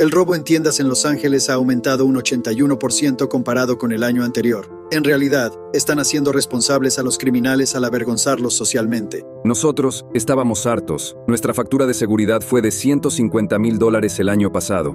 El robo en tiendas en Los Ángeles ha aumentado un 81% comparado con el año anterior. En realidad, están haciendo responsables a los criminales al avergonzarlos socialmente. Nosotros estábamos hartos. Nuestra factura de seguridad fue de 150 mil dólares el año pasado.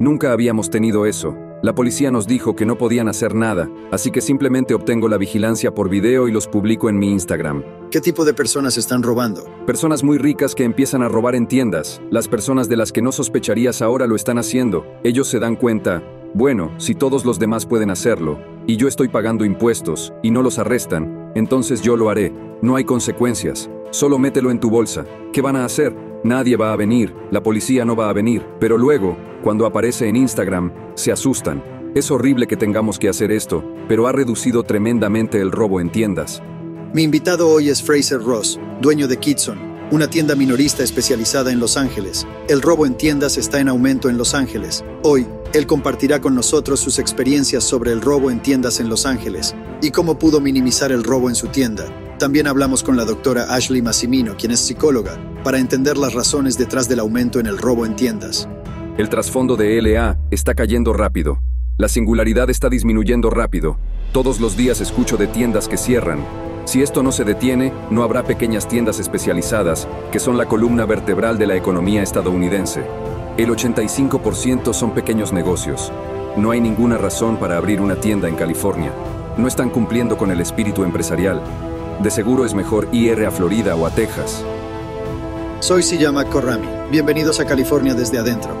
Nunca habíamos tenido eso. La policía nos dijo que no podían hacer nada, así que simplemente obtengo la vigilancia por video y los publico en mi Instagram. ¿Qué tipo de personas están robando? Personas muy ricas que empiezan a robar en tiendas. Las personas de las que no sospecharías ahora lo están haciendo. Ellos se dan cuenta, bueno, si todos los demás pueden hacerlo, y yo estoy pagando impuestos, y no los arrestan, entonces yo lo haré. No hay consecuencias. Solo mételo en tu bolsa. ¿Qué van a hacer? Nadie va a venir, la policía no va a venir, pero luego, cuando aparece en Instagram, se asustan. Es horrible que tengamos que hacer esto, pero ha reducido tremendamente el robo en tiendas. Mi invitado hoy es Fraser Ross, dueño de Kitson, una tienda minorista especializada en Los Ángeles. El robo en tiendas está en aumento en Los Ángeles. Hoy, él compartirá con nosotros sus experiencias sobre el robo en tiendas en Los Ángeles y cómo pudo minimizar el robo en su tienda. También hablamos con la doctora Ashley Massimino, quien es psicóloga, para entender las razones detrás del aumento en el robo en tiendas. El trasfondo de LA está cayendo rápido. La singularidad está disminuyendo rápido. Todos los días escucho de tiendas que cierran. Si esto no se detiene, no habrá pequeñas tiendas especializadas, que son la columna vertebral de la economía estadounidense. El 85% son pequeños negocios. No hay ninguna razón para abrir una tienda en California. No están cumpliendo con el espíritu empresarial. De seguro es mejor IR a Florida o a Texas. Soy Silla Corrami. Bienvenidos a California desde adentro.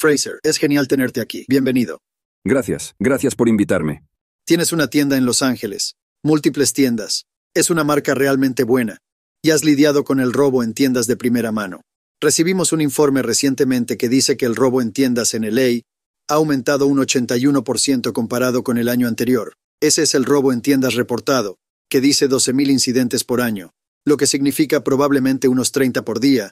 Fraser, es genial tenerte aquí. Bienvenido. Gracias, gracias por invitarme. Tienes una tienda en Los Ángeles, múltiples tiendas. Es una marca realmente buena. Y has lidiado con el robo en tiendas de primera mano. Recibimos un informe recientemente que dice que el robo en tiendas en LA ha aumentado un 81% comparado con el año anterior. Ese es el robo en tiendas reportado, que dice 12.000 incidentes por año, lo que significa probablemente unos 30 por día.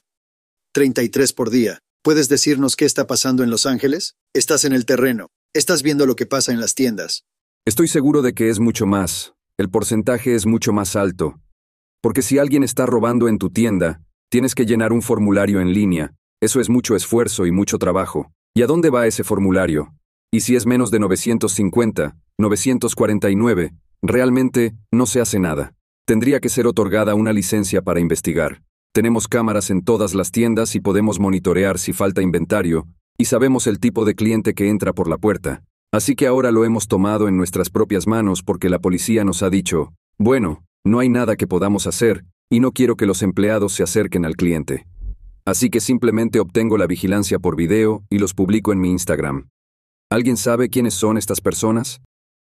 33 por día. ¿Puedes decirnos qué está pasando en Los Ángeles? Estás en el terreno. Estás viendo lo que pasa en las tiendas. Estoy seguro de que es mucho más. El porcentaje es mucho más alto. Porque si alguien está robando en tu tienda, tienes que llenar un formulario en línea. Eso es mucho esfuerzo y mucho trabajo. ¿Y a dónde va ese formulario? Y si es menos de 950, 949, realmente no se hace nada. Tendría que ser otorgada una licencia para investigar. Tenemos cámaras en todas las tiendas y podemos monitorear si falta inventario, y sabemos el tipo de cliente que entra por la puerta. Así que ahora lo hemos tomado en nuestras propias manos porque la policía nos ha dicho, bueno, no hay nada que podamos hacer, y no quiero que los empleados se acerquen al cliente. Así que simplemente obtengo la vigilancia por video y los publico en mi Instagram. ¿Alguien sabe quiénes son estas personas?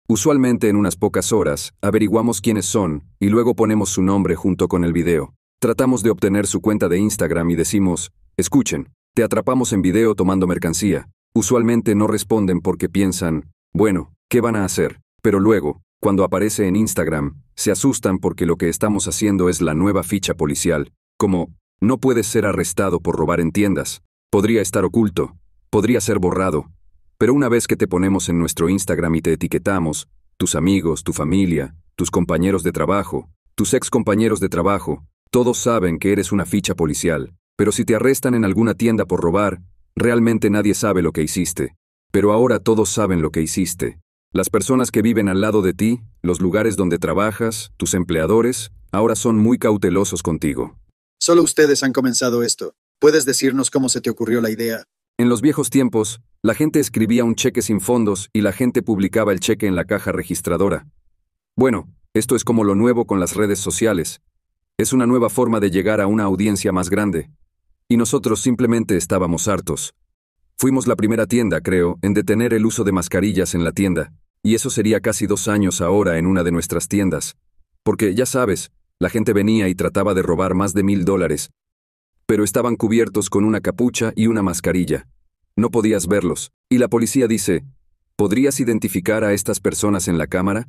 Usualmente en unas pocas horas averiguamos quiénes son y luego ponemos su nombre junto con el video. Tratamos de obtener su cuenta de Instagram y decimos, escuchen, te atrapamos en video tomando mercancía. Usualmente no responden porque piensan, bueno, ¿qué van a hacer? Pero luego, cuando aparece en Instagram, se asustan porque lo que estamos haciendo es la nueva ficha policial, como, no puedes ser arrestado por robar en tiendas. Podría estar oculto, podría ser borrado. Pero una vez que te ponemos en nuestro Instagram y te etiquetamos, tus amigos, tu familia, tus compañeros de trabajo, tus ex compañeros de trabajo, todos saben que eres una ficha policial. Pero si te arrestan en alguna tienda por robar, realmente nadie sabe lo que hiciste. Pero ahora todos saben lo que hiciste. Las personas que viven al lado de ti, los lugares donde trabajas, tus empleadores, ahora son muy cautelosos contigo. Solo ustedes han comenzado esto. ¿Puedes decirnos cómo se te ocurrió la idea? En los viejos tiempos, la gente escribía un cheque sin fondos y la gente publicaba el cheque en la caja registradora. Bueno, esto es como lo nuevo con las redes sociales. Es una nueva forma de llegar a una audiencia más grande. Y nosotros simplemente estábamos hartos. Fuimos la primera tienda, creo, en detener el uso de mascarillas en la tienda, y eso sería casi dos años ahora en una de nuestras tiendas. Porque, ya sabes, la gente venía y trataba de robar más de mil dólares, pero estaban cubiertos con una capucha y una mascarilla. No podías verlos. Y la policía dice, ¿podrías identificar a estas personas en la cámara?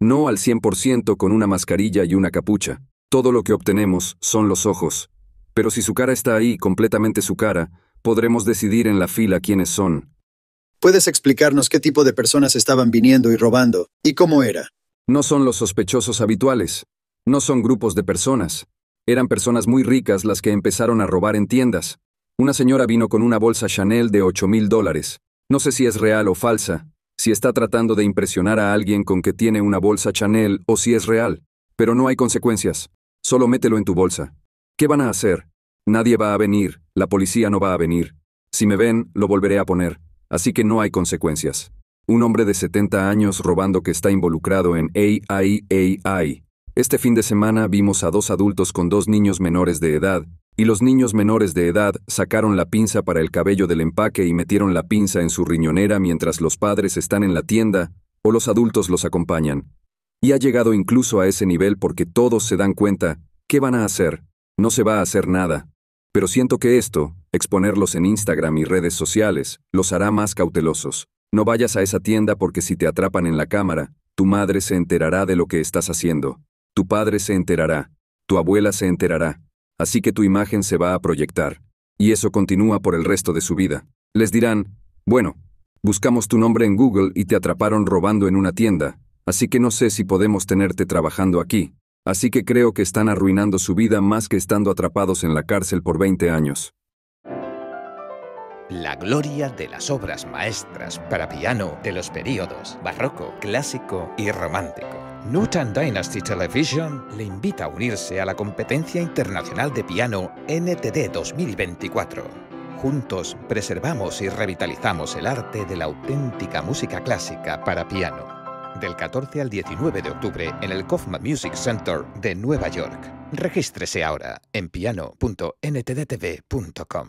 No al 100% con una mascarilla y una capucha. Todo lo que obtenemos son los ojos. Pero si su cara está ahí, completamente su cara, podremos decidir en la fila quiénes son. ¿Puedes explicarnos qué tipo de personas estaban viniendo y robando, y cómo era? No son los sospechosos habituales. No son grupos de personas. Eran personas muy ricas las que empezaron a robar en tiendas. Una señora vino con una bolsa Chanel de 8 mil dólares. No sé si es real o falsa, si está tratando de impresionar a alguien con que tiene una bolsa Chanel o si es real. Pero no hay consecuencias. Solo mételo en tu bolsa. ¿Qué van a hacer? Nadie va a venir, la policía no va a venir. Si me ven, lo volveré a poner. Así que no hay consecuencias. Un hombre de 70 años robando que está involucrado en AIAI este fin de semana vimos a dos adultos con dos niños menores de edad, y los niños menores de edad sacaron la pinza para el cabello del empaque y metieron la pinza en su riñonera mientras los padres están en la tienda o los adultos los acompañan. Y ha llegado incluso a ese nivel porque todos se dan cuenta, ¿qué van a hacer? No se va a hacer nada. Pero siento que esto, exponerlos en Instagram y redes sociales, los hará más cautelosos. No vayas a esa tienda porque si te atrapan en la cámara, tu madre se enterará de lo que estás haciendo. Tu padre se enterará, tu abuela se enterará, así que tu imagen se va a proyectar. Y eso continúa por el resto de su vida. Les dirán, bueno, buscamos tu nombre en Google y te atraparon robando en una tienda, así que no sé si podemos tenerte trabajando aquí. Así que creo que están arruinando su vida más que estando atrapados en la cárcel por 20 años. La gloria de las obras maestras para piano de los periodos barroco, clásico y romántico. Nutan Dynasty Television le invita a unirse a la competencia internacional de piano NTD 2024. Juntos preservamos y revitalizamos el arte de la auténtica música clásica para piano. Del 14 al 19 de octubre en el Kaufman Music Center de Nueva York. Regístrese ahora en piano.ntdtv.com.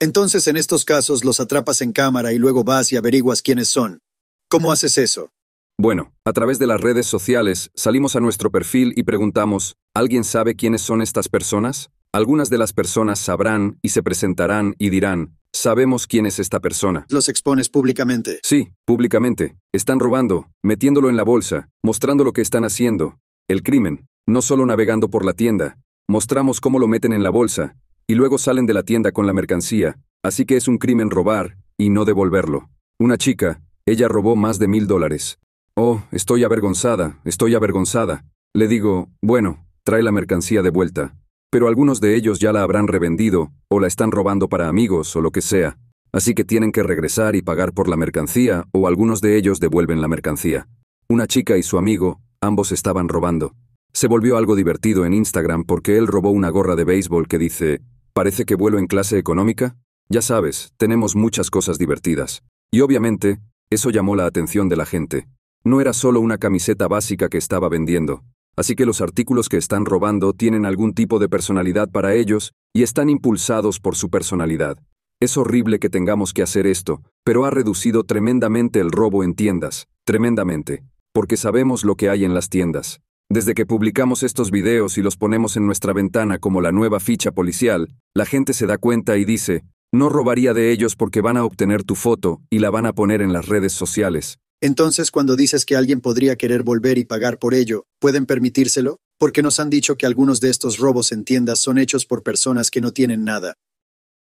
Entonces en estos casos los atrapas en cámara y luego vas y averiguas quiénes son. ¿Cómo haces eso? Bueno, a través de las redes sociales salimos a nuestro perfil y preguntamos, ¿alguien sabe quiénes son estas personas? Algunas de las personas sabrán y se presentarán y dirán, sabemos quién es esta persona. Los expones públicamente. Sí, públicamente. Están robando, metiéndolo en la bolsa, mostrando lo que están haciendo. El crimen, no solo navegando por la tienda, mostramos cómo lo meten en la bolsa, y luego salen de la tienda con la mercancía, así que es un crimen robar, y no devolverlo. Una chica, ella robó más de mil dólares. Oh, estoy avergonzada, estoy avergonzada. Le digo, bueno, trae la mercancía de vuelta. Pero algunos de ellos ya la habrán revendido, o la están robando para amigos, o lo que sea. Así que tienen que regresar y pagar por la mercancía, o algunos de ellos devuelven la mercancía. Una chica y su amigo, ambos estaban robando. Se volvió algo divertido en Instagram porque él robó una gorra de béisbol que dice, parece que vuelo en clase económica. Ya sabes, tenemos muchas cosas divertidas. Y obviamente, eso llamó la atención de la gente. No era solo una camiseta básica que estaba vendiendo, así que los artículos que están robando tienen algún tipo de personalidad para ellos y están impulsados por su personalidad. Es horrible que tengamos que hacer esto, pero ha reducido tremendamente el robo en tiendas, tremendamente, porque sabemos lo que hay en las tiendas. Desde que publicamos estos videos y los ponemos en nuestra ventana como la nueva ficha policial, la gente se da cuenta y dice, no robaría de ellos porque van a obtener tu foto y la van a poner en las redes sociales. Entonces, cuando dices que alguien podría querer volver y pagar por ello, ¿pueden permitírselo? Porque nos han dicho que algunos de estos robos en tiendas son hechos por personas que no tienen nada.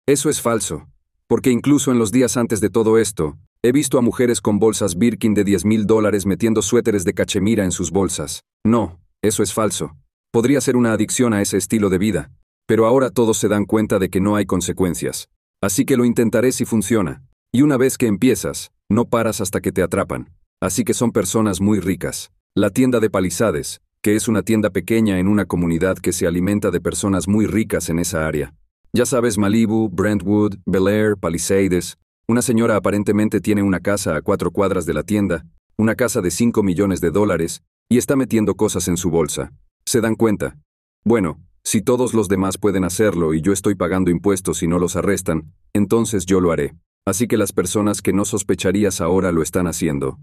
Eso es falso. Porque incluso en los días antes de todo esto, he visto a mujeres con bolsas Birkin de 10 mil dólares metiendo suéteres de cachemira en sus bolsas. No, eso es falso. Podría ser una adicción a ese estilo de vida. Pero ahora todos se dan cuenta de que no hay consecuencias. Así que lo intentaré si funciona. Y una vez que empiezas, no paras hasta que te atrapan. Así que son personas muy ricas. La tienda de Palizades, que es una tienda pequeña en una comunidad que se alimenta de personas muy ricas en esa área. Ya sabes, Malibu, Brentwood, Bel Air, Palisades. Una señora aparentemente tiene una casa a cuatro cuadras de la tienda, una casa de 5 millones de dólares, y está metiendo cosas en su bolsa. ¿Se dan cuenta? Bueno, si todos los demás pueden hacerlo y yo estoy pagando impuestos y no los arrestan, entonces yo lo haré. Así que las personas que no sospecharías ahora lo están haciendo.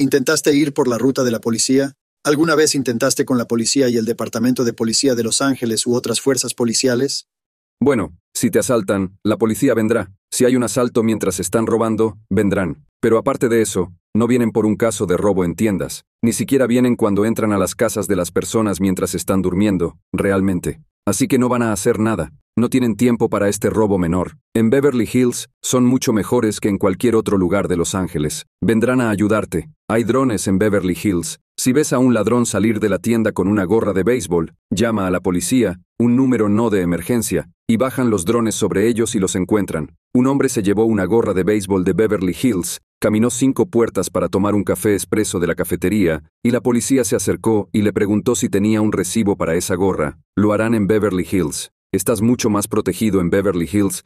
¿Intentaste ir por la ruta de la policía? ¿Alguna vez intentaste con la policía y el Departamento de Policía de Los Ángeles u otras fuerzas policiales? Bueno, si te asaltan, la policía vendrá. Si hay un asalto mientras están robando, vendrán. Pero aparte de eso, no vienen por un caso de robo en tiendas. Ni siquiera vienen cuando entran a las casas de las personas mientras están durmiendo, realmente. Así que no van a hacer nada. No tienen tiempo para este robo menor. En Beverly Hills son mucho mejores que en cualquier otro lugar de Los Ángeles. Vendrán a ayudarte. Hay drones en Beverly Hills. Si ves a un ladrón salir de la tienda con una gorra de béisbol, llama a la policía, un número no de emergencia, y bajan los drones sobre ellos y los encuentran. Un hombre se llevó una gorra de béisbol de Beverly Hills, caminó cinco puertas para tomar un café expreso de la cafetería, y la policía se acercó y le preguntó si tenía un recibo para esa gorra. Lo harán en Beverly Hills. Estás mucho más protegido en Beverly Hills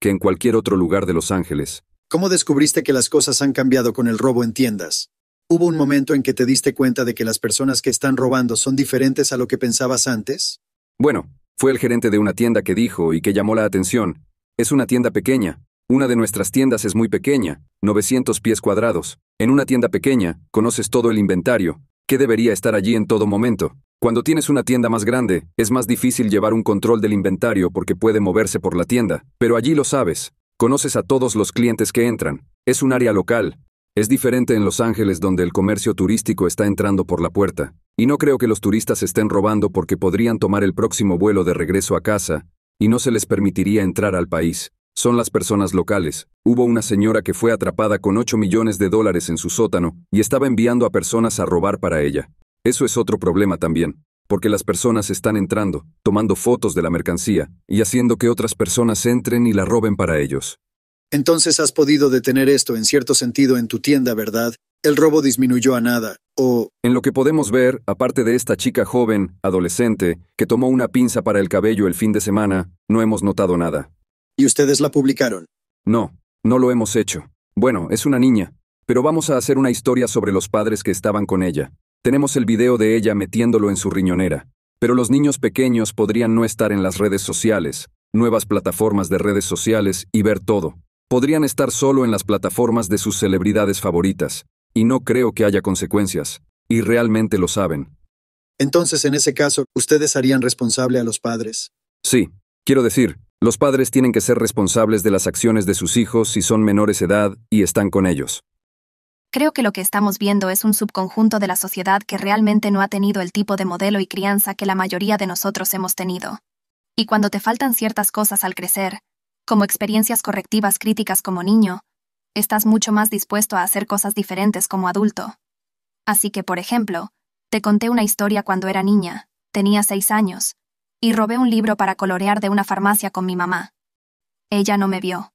que en cualquier otro lugar de Los Ángeles. ¿Cómo descubriste que las cosas han cambiado con el robo en tiendas? ¿Hubo un momento en que te diste cuenta de que las personas que están robando son diferentes a lo que pensabas antes? Bueno, fue el gerente de una tienda que dijo y que llamó la atención. Es una tienda pequeña. Una de nuestras tiendas es muy pequeña, 900 pies cuadrados. En una tienda pequeña, conoces todo el inventario, que debería estar allí en todo momento. Cuando tienes una tienda más grande, es más difícil llevar un control del inventario porque puede moverse por la tienda, pero allí lo sabes. Conoces a todos los clientes que entran. Es un área local. Es diferente en Los Ángeles donde el comercio turístico está entrando por la puerta. Y no creo que los turistas estén robando porque podrían tomar el próximo vuelo de regreso a casa, y no se les permitiría entrar al país. Son las personas locales. Hubo una señora que fue atrapada con 8 millones de dólares en su sótano y estaba enviando a personas a robar para ella. Eso es otro problema también, porque las personas están entrando, tomando fotos de la mercancía y haciendo que otras personas entren y la roben para ellos. Entonces has podido detener esto en cierto sentido en tu tienda, ¿verdad? El robo disminuyó a nada, o... En lo que podemos ver, aparte de esta chica joven, adolescente, que tomó una pinza para el cabello el fin de semana, no hemos notado nada. ¿Y ustedes la publicaron? No, no lo hemos hecho. Bueno, es una niña, pero vamos a hacer una historia sobre los padres que estaban con ella. Tenemos el video de ella metiéndolo en su riñonera. Pero los niños pequeños podrían no estar en las redes sociales, nuevas plataformas de redes sociales y ver todo. Podrían estar solo en las plataformas de sus celebridades favoritas. Y no creo que haya consecuencias. Y realmente lo saben. Entonces, en ese caso, ¿ustedes harían responsable a los padres? Sí. Quiero decir, los padres tienen que ser responsables de las acciones de sus hijos si son menores edad y están con ellos. Creo que lo que estamos viendo es un subconjunto de la sociedad que realmente no ha tenido el tipo de modelo y crianza que la mayoría de nosotros hemos tenido. Y cuando te faltan ciertas cosas al crecer, como experiencias correctivas críticas como niño, estás mucho más dispuesto a hacer cosas diferentes como adulto. Así que, por ejemplo, te conté una historia cuando era niña, tenía seis años, y robé un libro para colorear de una farmacia con mi mamá. Ella no me vio.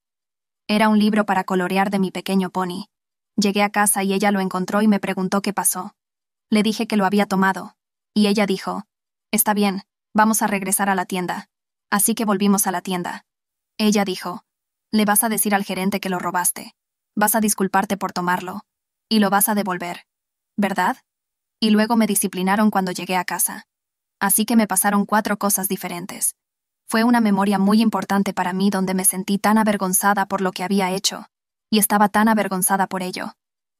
Era un libro para colorear de mi pequeño pony Llegué a casa y ella lo encontró y me preguntó qué pasó. Le dije que lo había tomado. Y ella dijo, Está bien, vamos a regresar a la tienda. Así que volvimos a la tienda. Ella dijo, Le vas a decir al gerente que lo robaste. Vas a disculparte por tomarlo. Y lo vas a devolver. ¿Verdad? Y luego me disciplinaron cuando llegué a casa. Así que me pasaron cuatro cosas diferentes. Fue una memoria muy importante para mí donde me sentí tan avergonzada por lo que había hecho, y estaba tan avergonzada por ello,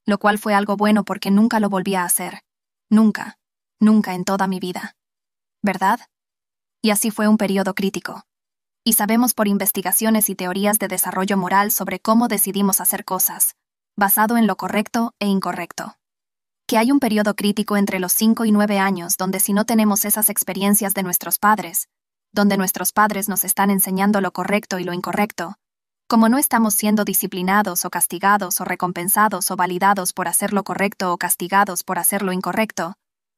lo cual fue algo bueno porque nunca lo volví a hacer. Nunca, nunca en toda mi vida. ¿Verdad? Y así fue un periodo crítico. Y sabemos por investigaciones y teorías de desarrollo moral sobre cómo decidimos hacer cosas, basado en lo correcto e incorrecto. Que hay un periodo crítico entre los 5 y 9 años donde si no tenemos esas experiencias de nuestros padres, donde nuestros padres nos están enseñando lo correcto y lo incorrecto, como no estamos siendo disciplinados o castigados o recompensados o validados por hacer lo correcto o castigados por hacer lo incorrecto,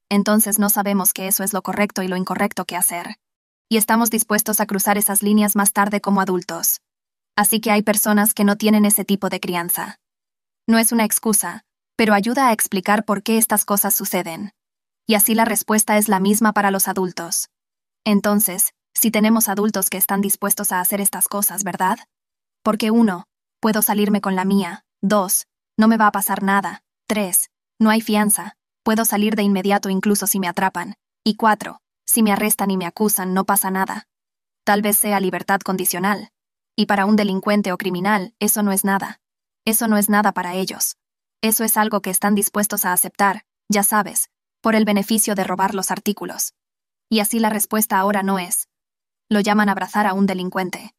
entonces no sabemos que eso es lo correcto y lo incorrecto que hacer. Y estamos dispuestos a cruzar esas líneas más tarde como adultos. Así que hay personas que no tienen ese tipo de crianza. No es una excusa, pero ayuda a explicar por qué estas cosas suceden. Y así la respuesta es la misma para los adultos. Entonces, si tenemos adultos que están dispuestos a hacer estas cosas, ¿verdad? Porque 1. Puedo salirme con la mía. 2. No me va a pasar nada. 3. No hay fianza. Puedo salir de inmediato incluso si me atrapan. Y 4. Si me arrestan y me acusan, no pasa nada. Tal vez sea libertad condicional. Y para un delincuente o criminal, eso no es nada. Eso no es nada para ellos. Eso es algo que están dispuestos a aceptar, ya sabes, por el beneficio de robar los artículos. Y así la respuesta ahora no es. Lo llaman abrazar a un delincuente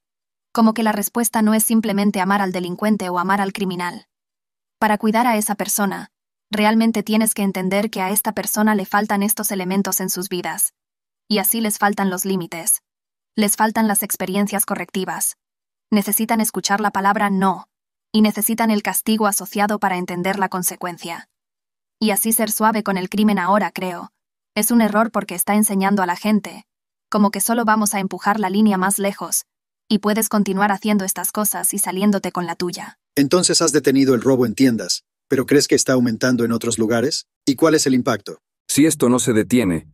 como que la respuesta no es simplemente amar al delincuente o amar al criminal. Para cuidar a esa persona, realmente tienes que entender que a esta persona le faltan estos elementos en sus vidas. Y así les faltan los límites. Les faltan las experiencias correctivas. Necesitan escuchar la palabra no, y necesitan el castigo asociado para entender la consecuencia. Y así ser suave con el crimen ahora, creo. Es un error porque está enseñando a la gente, como que solo vamos a empujar la línea más lejos, y puedes continuar haciendo estas cosas y saliéndote con la tuya. Entonces has detenido el robo en tiendas, pero ¿crees que está aumentando en otros lugares? ¿Y cuál es el impacto? Si esto no se detiene,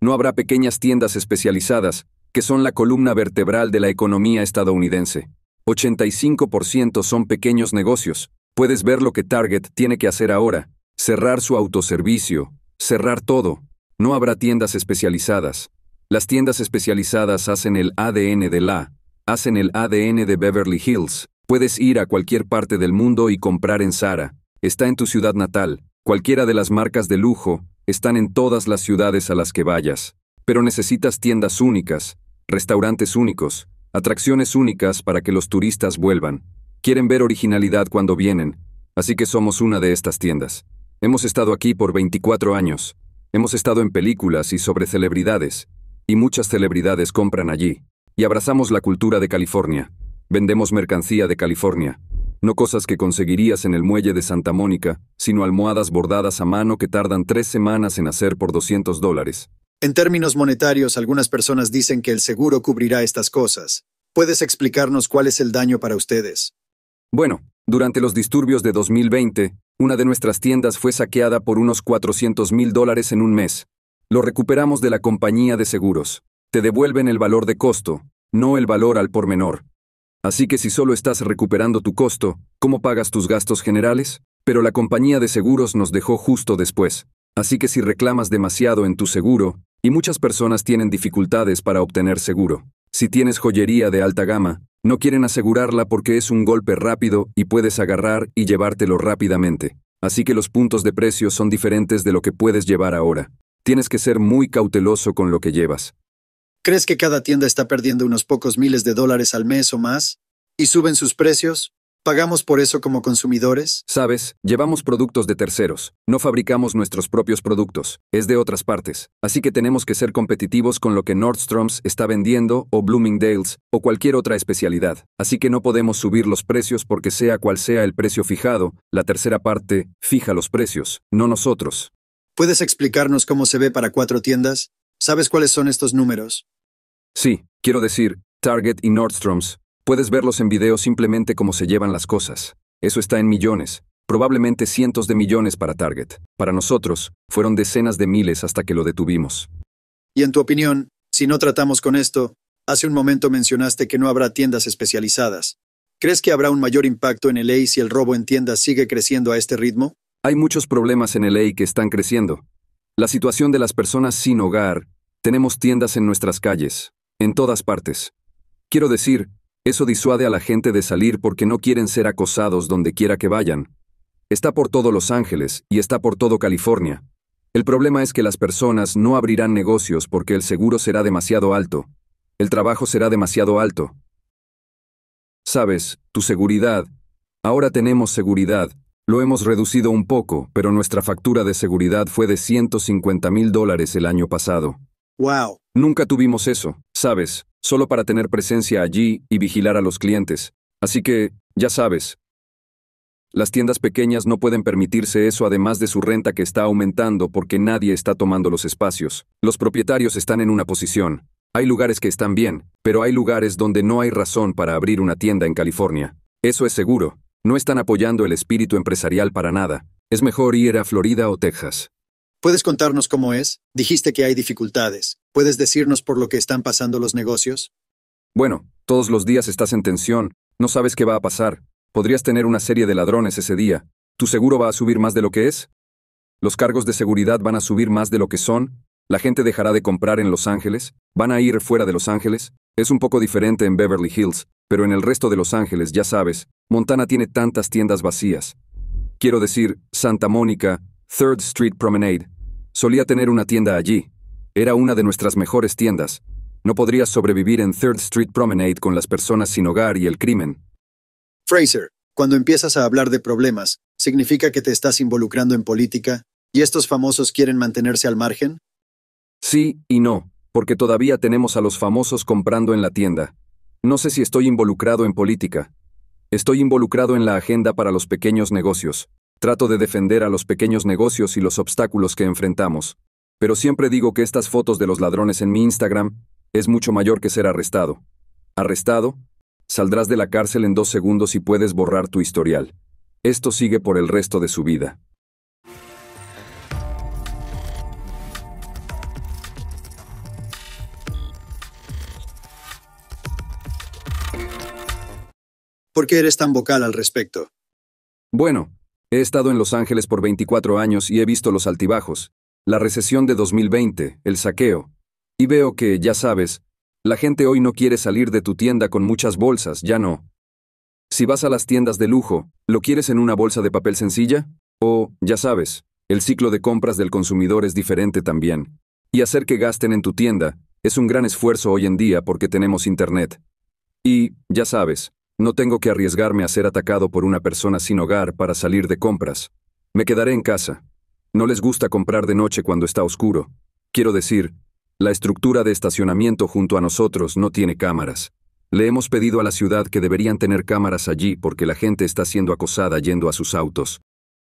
no habrá pequeñas tiendas especializadas, que son la columna vertebral de la economía estadounidense. 85% son pequeños negocios. Puedes ver lo que Target tiene que hacer ahora. Cerrar su autoservicio, cerrar todo. No habrá tiendas especializadas. Las tiendas especializadas hacen el ADN de la hacen el ADN de Beverly Hills. Puedes ir a cualquier parte del mundo y comprar en Zara, Está en tu ciudad natal. Cualquiera de las marcas de lujo están en todas las ciudades a las que vayas. Pero necesitas tiendas únicas, restaurantes únicos, atracciones únicas para que los turistas vuelvan. Quieren ver originalidad cuando vienen, así que somos una de estas tiendas. Hemos estado aquí por 24 años. Hemos estado en películas y sobre celebridades, y muchas celebridades compran allí y abrazamos la cultura de California. Vendemos mercancía de California. No cosas que conseguirías en el muelle de Santa Mónica, sino almohadas bordadas a mano que tardan tres semanas en hacer por 200 dólares. En términos monetarios, algunas personas dicen que el seguro cubrirá estas cosas. ¿Puedes explicarnos cuál es el daño para ustedes? Bueno, durante los disturbios de 2020, una de nuestras tiendas fue saqueada por unos 400 mil dólares en un mes. Lo recuperamos de la compañía de seguros. Te devuelven el valor de costo, no el valor al por menor. Así que si solo estás recuperando tu costo, ¿cómo pagas tus gastos generales? Pero la compañía de seguros nos dejó justo después. Así que si reclamas demasiado en tu seguro, y muchas personas tienen dificultades para obtener seguro. Si tienes joyería de alta gama, no quieren asegurarla porque es un golpe rápido y puedes agarrar y llevártelo rápidamente. Así que los puntos de precio son diferentes de lo que puedes llevar ahora. Tienes que ser muy cauteloso con lo que llevas. ¿Crees que cada tienda está perdiendo unos pocos miles de dólares al mes o más? ¿Y suben sus precios? ¿Pagamos por eso como consumidores? Sabes, llevamos productos de terceros, no fabricamos nuestros propios productos, es de otras partes, así que tenemos que ser competitivos con lo que Nordstrom's está vendiendo o Bloomingdale's o cualquier otra especialidad, así que no podemos subir los precios porque sea cual sea el precio fijado, la tercera parte fija los precios, no nosotros. ¿Puedes explicarnos cómo se ve para cuatro tiendas? ¿Sabes cuáles son estos números? Sí, quiero decir, Target y Nordstroms. Puedes verlos en video simplemente cómo se llevan las cosas. Eso está en millones, probablemente cientos de millones para Target. Para nosotros, fueron decenas de miles hasta que lo detuvimos. Y en tu opinión, si no tratamos con esto, hace un momento mencionaste que no habrá tiendas especializadas. ¿Crees que habrá un mayor impacto en el ley si el robo en tiendas sigue creciendo a este ritmo? Hay muchos problemas en el ley que están creciendo. La situación de las personas sin hogar, tenemos tiendas en nuestras calles, en todas partes. Quiero decir, eso disuade a la gente de salir porque no quieren ser acosados donde quiera que vayan. Está por todo Los Ángeles y está por todo California. El problema es que las personas no abrirán negocios porque el seguro será demasiado alto. El trabajo será demasiado alto. Sabes, tu seguridad. Ahora tenemos seguridad. Lo hemos reducido un poco, pero nuestra factura de seguridad fue de 150 mil dólares el año pasado. ¡Wow! Nunca tuvimos eso. Sabes, solo para tener presencia allí y vigilar a los clientes. Así que, ya sabes. Las tiendas pequeñas no pueden permitirse eso además de su renta que está aumentando porque nadie está tomando los espacios. Los propietarios están en una posición. Hay lugares que están bien, pero hay lugares donde no hay razón para abrir una tienda en California. Eso es seguro. No están apoyando el espíritu empresarial para nada. Es mejor ir a Florida o Texas. ¿Puedes contarnos cómo es? Dijiste que hay dificultades. ¿Puedes decirnos por lo que están pasando los negocios? Bueno, todos los días estás en tensión, no sabes qué va a pasar. Podrías tener una serie de ladrones ese día. ¿Tu seguro va a subir más de lo que es? ¿Los cargos de seguridad van a subir más de lo que son? ¿La gente dejará de comprar en Los Ángeles? ¿Van a ir fuera de Los Ángeles? Es un poco diferente en Beverly Hills, pero en el resto de Los Ángeles, ya sabes, Montana tiene tantas tiendas vacías. Quiero decir, Santa Mónica, Third Street Promenade. Solía tener una tienda allí. Era una de nuestras mejores tiendas. No podrías sobrevivir en Third Street Promenade con las personas sin hogar y el crimen. Fraser, cuando empiezas a hablar de problemas, ¿significa que te estás involucrando en política? ¿Y estos famosos quieren mantenerse al margen? Sí y no, porque todavía tenemos a los famosos comprando en la tienda. No sé si estoy involucrado en política. Estoy involucrado en la agenda para los pequeños negocios. Trato de defender a los pequeños negocios y los obstáculos que enfrentamos. Pero siempre digo que estas fotos de los ladrones en mi Instagram es mucho mayor que ser arrestado. Arrestado, saldrás de la cárcel en dos segundos y puedes borrar tu historial. Esto sigue por el resto de su vida. ¿Por qué eres tan vocal al respecto? Bueno, He estado en Los Ángeles por 24 años y he visto los altibajos, la recesión de 2020, el saqueo. Y veo que, ya sabes, la gente hoy no quiere salir de tu tienda con muchas bolsas, ya no. Si vas a las tiendas de lujo, ¿lo quieres en una bolsa de papel sencilla? O, ya sabes, el ciclo de compras del consumidor es diferente también. Y hacer que gasten en tu tienda es un gran esfuerzo hoy en día porque tenemos Internet. Y, ya sabes, no tengo que arriesgarme a ser atacado por una persona sin hogar para salir de compras. Me quedaré en casa. No les gusta comprar de noche cuando está oscuro. Quiero decir, la estructura de estacionamiento junto a nosotros no tiene cámaras. Le hemos pedido a la ciudad que deberían tener cámaras allí porque la gente está siendo acosada yendo a sus autos.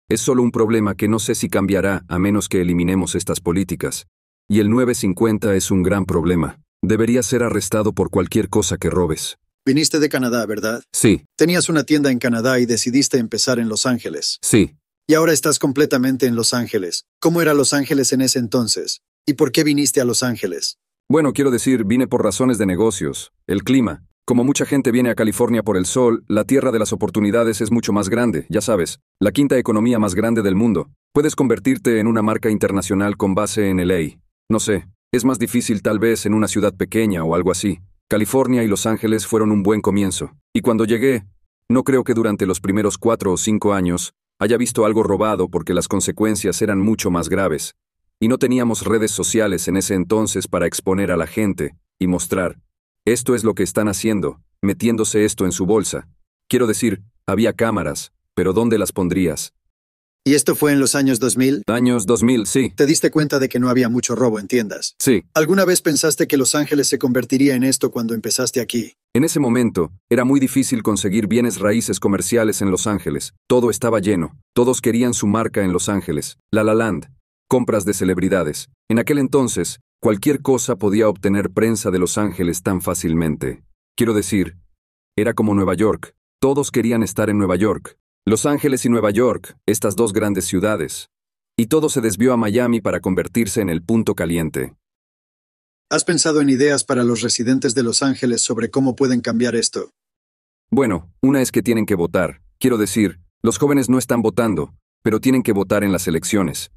Es solo un problema que no sé si cambiará a menos que eliminemos estas políticas. Y el 950 es un gran problema. Debería ser arrestado por cualquier cosa que robes. Viniste de Canadá, ¿verdad? Sí. Tenías una tienda en Canadá y decidiste empezar en Los Ángeles. Sí. Y ahora estás completamente en Los Ángeles. ¿Cómo era Los Ángeles en ese entonces? ¿Y por qué viniste a Los Ángeles? Bueno, quiero decir, vine por razones de negocios, el clima. Como mucha gente viene a California por el sol, la tierra de las oportunidades es mucho más grande, ya sabes, la quinta economía más grande del mundo. Puedes convertirte en una marca internacional con base en el LA. No sé, es más difícil tal vez en una ciudad pequeña o algo así. California y Los Ángeles fueron un buen comienzo, y cuando llegué, no creo que durante los primeros cuatro o cinco años haya visto algo robado porque las consecuencias eran mucho más graves, y no teníamos redes sociales en ese entonces para exponer a la gente y mostrar, esto es lo que están haciendo, metiéndose esto en su bolsa. Quiero decir, había cámaras, pero ¿dónde las pondrías? ¿Y esto fue en los años 2000? Años 2000, sí. ¿Te diste cuenta de que no había mucho robo en tiendas? Sí. ¿Alguna vez pensaste que Los Ángeles se convertiría en esto cuando empezaste aquí? En ese momento, era muy difícil conseguir bienes raíces comerciales en Los Ángeles. Todo estaba lleno. Todos querían su marca en Los Ángeles. La La Land. Compras de celebridades. En aquel entonces, cualquier cosa podía obtener prensa de Los Ángeles tan fácilmente. Quiero decir, era como Nueva York. Todos querían estar en Nueva York. Los Ángeles y Nueva York, estas dos grandes ciudades. Y todo se desvió a Miami para convertirse en el punto caliente. ¿Has pensado en ideas para los residentes de Los Ángeles sobre cómo pueden cambiar esto? Bueno, una es que tienen que votar. Quiero decir, los jóvenes no están votando, pero tienen que votar en las elecciones.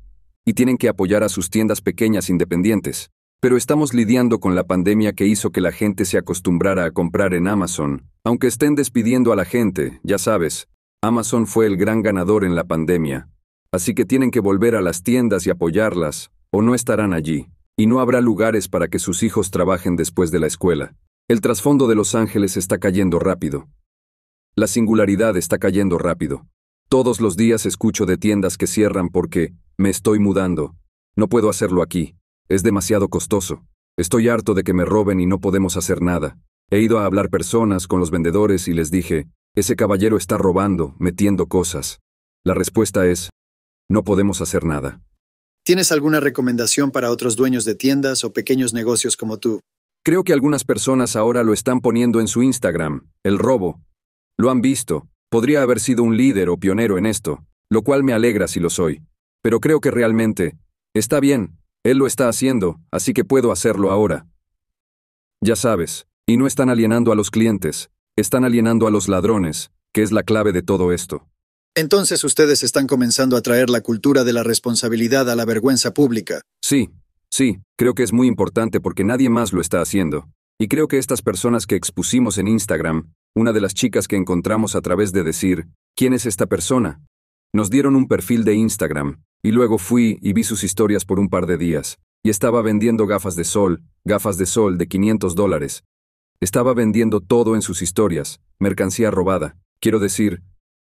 Y tienen que apoyar a sus tiendas pequeñas independientes. Pero estamos lidiando con la pandemia que hizo que la gente se acostumbrara a comprar en Amazon, aunque estén despidiendo a la gente, ya sabes, Amazon fue el gran ganador en la pandemia, así que tienen que volver a las tiendas y apoyarlas, o no estarán allí, y no habrá lugares para que sus hijos trabajen después de la escuela. El trasfondo de Los Ángeles está cayendo rápido. La singularidad está cayendo rápido. Todos los días escucho de tiendas que cierran porque me estoy mudando. No puedo hacerlo aquí. Es demasiado costoso. Estoy harto de que me roben y no podemos hacer nada. He ido a hablar personas con los vendedores y les dije, ese caballero está robando, metiendo cosas. La respuesta es, no podemos hacer nada. ¿Tienes alguna recomendación para otros dueños de tiendas o pequeños negocios como tú? Creo que algunas personas ahora lo están poniendo en su Instagram, el robo. Lo han visto, podría haber sido un líder o pionero en esto, lo cual me alegra si lo soy. Pero creo que realmente, está bien, él lo está haciendo, así que puedo hacerlo ahora. Ya sabes, y no están alienando a los clientes, están alienando a los ladrones, que es la clave de todo esto. Entonces ustedes están comenzando a traer la cultura de la responsabilidad a la vergüenza pública. Sí, sí, creo que es muy importante porque nadie más lo está haciendo. Y creo que estas personas que expusimos en Instagram, una de las chicas que encontramos a través de decir, ¿quién es esta persona? Nos dieron un perfil de Instagram, y luego fui y vi sus historias por un par de días, y estaba vendiendo gafas de sol, gafas de sol de 500 dólares, estaba vendiendo todo en sus historias, mercancía robada. Quiero decir,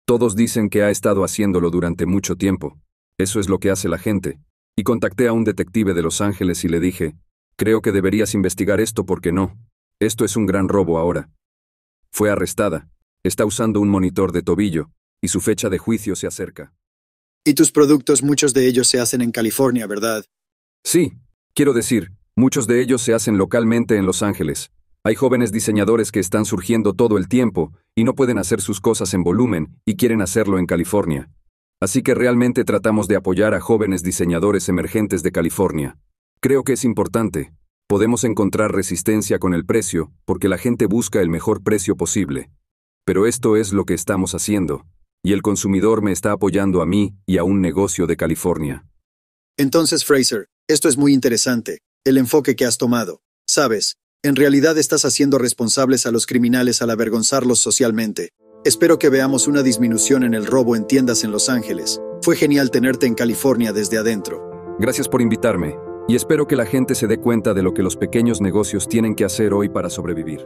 todos dicen que ha estado haciéndolo durante mucho tiempo. Eso es lo que hace la gente. Y contacté a un detective de Los Ángeles y le dije, creo que deberías investigar esto porque no. Esto es un gran robo ahora. Fue arrestada. Está usando un monitor de tobillo, y su fecha de juicio se acerca. Y tus productos, muchos de ellos se hacen en California, ¿verdad? Sí, quiero decir, muchos de ellos se hacen localmente en Los Ángeles. Hay jóvenes diseñadores que están surgiendo todo el tiempo y no pueden hacer sus cosas en volumen y quieren hacerlo en California. Así que realmente tratamos de apoyar a jóvenes diseñadores emergentes de California. Creo que es importante. Podemos encontrar resistencia con el precio, porque la gente busca el mejor precio posible. Pero esto es lo que estamos haciendo. Y el consumidor me está apoyando a mí y a un negocio de California. Entonces, Fraser, esto es muy interesante, el enfoque que has tomado. Sabes, en realidad estás haciendo responsables a los criminales al avergonzarlos socialmente. Espero que veamos una disminución en el robo en tiendas en Los Ángeles. Fue genial tenerte en California desde adentro. Gracias por invitarme y espero que la gente se dé cuenta de lo que los pequeños negocios tienen que hacer hoy para sobrevivir.